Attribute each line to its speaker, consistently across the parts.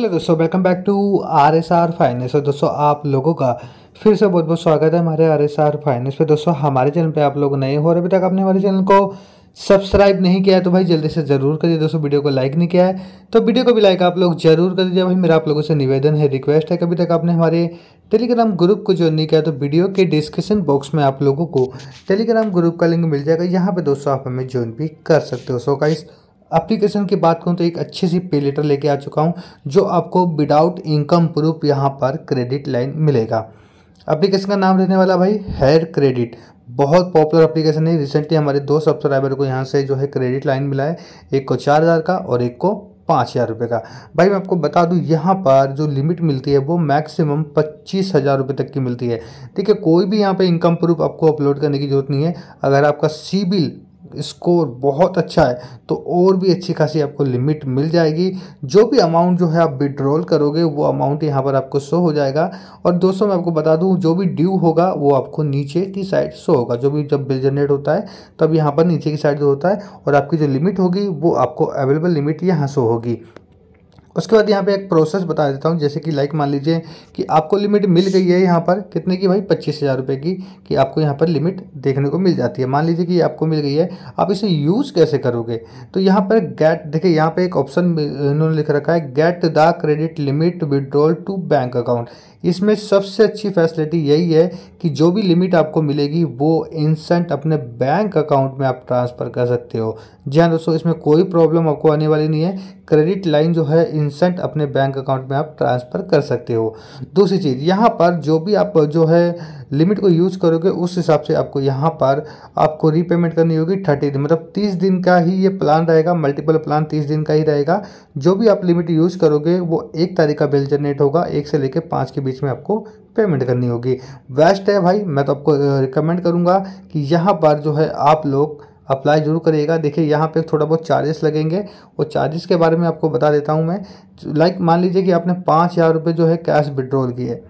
Speaker 1: hello दोस्तों welcome back to R S R finance और दोस्तों आप लोगों का फिर से बहुत बहुत स्वागत है हमारे आर एस आर फाइनेंस पे दोस्तों हमारे चैनल पे आप लोग नए हो और अभी तक आपने हमारे चैनल को सब्सक्राइब नहीं किया है तो भाई जल्दी से ज़रूर कर दीजिए दोस्तों वीडियो को लाइक नहीं किया है तो वीडियो को भी लाइक आप लोग जरूर कर दीजिए भाई मेरा आप लोगों से निवेदन है रिक्वेस्ट है कभी तक आपने हमारे टेलीग्राम ग्रुप को ज्वाइन नहीं किया तो वीडियो के डिस्क्रिप्शन बॉक्स में आप लोगों को टेलीग्राम ग्रुप का लिंक मिल जाएगा यहाँ पर दोस्तों आप हमें ज्वाइन भी कर सकते हो सो का एप्लीकेशन की बात करूँ तो एक अच्छी सी पे लेटर लेके आ चुका हूँ जो आपको विदाउट इनकम प्रूफ यहाँ पर क्रेडिट लाइन मिलेगा एप्लीकेशन का नाम रहने वाला भाई हेयर क्रेडिट बहुत पॉपुलर एप्लीकेशन है रिसेंटली हमारे दो सब्सक्राइबर को यहाँ से जो है क्रेडिट लाइन मिला है एक को चार हज़ार का और एक को पाँच हज़ार रुपये का भाई मैं आपको बता दूँ यहाँ पर जो लिमिट मिलती है वो मैक्सिमम पच्चीस हज़ार रुपये तक की मिलती है ठीक है कोई भी यहाँ पे इनकम प्रूफ आपको अपलोड करने की ज़रूरत नहीं है अगर आपका सिबिल स्कोर बहुत अच्छा है तो और भी अच्छी खासी आपको लिमिट मिल जाएगी जो भी अमाउंट जो है आप विड्रॉल करोगे वो अमाउंट यहाँ पर आपको शो हो जाएगा और दोस्तों मैं आपको बता दूँ जो भी ड्यू होगा वो आपको नीचे की साइड शो होगा जो भी जब बिल जनरेट होता है तब यहाँ पर नीचे की साइड जो होता है और आपकी जो लिमिट होगी वो आपको अवेलेबल लिमिट यहाँ शो होगी उसके बाद यहाँ पे एक प्रोसेस बता देता हूँ जैसे कि लाइक मान लीजिए कि आपको लिमिट मिल गई है यहाँ पर कितने की भाई पच्चीस हज़ार रुपये की कि आपको यहाँ पर लिमिट देखने को मिल जाती है मान लीजिए कि आपको मिल गई है आप इसे यूज़ कैसे करोगे तो यहाँ पर गेट देखिए यहाँ पर एक ऑप्शन इन्होंने लिख रखा है get the credit limit withdrawal to bank account इसमें सबसे अच्छी फैसिलिटी यही है कि जो भी लिमिट आपको मिलेगी वो इंस्टेंट अपने बैंक अकाउंट में आप ट्रांसफ़र कर सकते हो जी हाँ दोस्तों इसमें कोई प्रॉब्लम आपको आने वाली नहीं है क्रेडिट लाइन जो है इंसेंट अपने बैंक अकाउंट में आप ट्रांसफ़र कर सकते हो दूसरी चीज़ यहाँ पर जो भी आप जो है लिमिट को यूज़ करोगे उस हिसाब से आपको यहाँ पर आपको रीपेमेंट करनी होगी थर्टी दिन मतलब तीस दिन का ही ये प्लान रहेगा मल्टीपल प्लान तीस दिन का ही रहेगा जो भी आप लिमिट यूज़ करोगे वो एक तारीख का बिल जनरेट होगा एक से लेकर पाँच के बीच में आपको पेमेंट करनी होगी बेस्ट है भाई मैं तो आपको रिकमेंड करूँगा कि यहाँ पर जो है आप लोग अप्लाई जरूर करिएगा देखिए यहाँ पे थोड़ा बहुत चार्जेस लगेंगे और चार्जेस के बारे में आपको बता देता हूँ मैं लाइक मान लीजिए कि आपने पाँच हज़ार रुपये जो है कैश विड्रॉल किए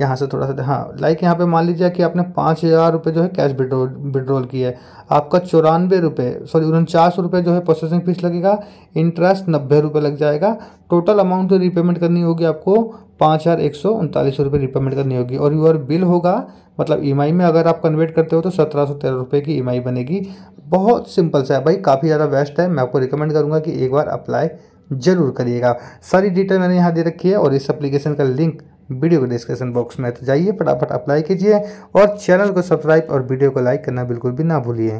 Speaker 1: यहाँ से थोड़ा सा हाँ लाइक यहाँ पे मान लीजिए कि आपने पाँच हज़ार रुपये जो है कैश विड्रॉल विड्रॉल किया है आपका चौरानवे रुपये सॉरी उनचास रुपये जो है प्रोसेसिंग फीस लगेगा इंटरेस्ट नब्बे रुपये लग जाएगा टोटल अमाउंट जो रिपेमेंट करनी होगी आपको पाँच हज़ार एक सौ उनतालीस रुपये रिपेमेंट करनी होगी और यूर बिल होगा मतलब ई e में अगर आप कन्वर्ट करते हो तो सत्रह सौ तेरह रुपये की ई e बनेगी बहुत सिंपल सा है भाई काफ़ी ज़्यादा बेस्ट है मैं आपको रिकमेंड करूँगा कि एक बार अप्लाई जरूर करिएगा सारी डिटेल मैंने यहाँ दे रखी है और इस अप्लीकेशन का लिंक वीडियो के डिस्क्रिप्शन बॉक्स में तो जाइए फटाफट अप्लाई कीजिए और चैनल को सब्सक्राइब और वीडियो को लाइक करना बिल्कुल भी ना भूलिए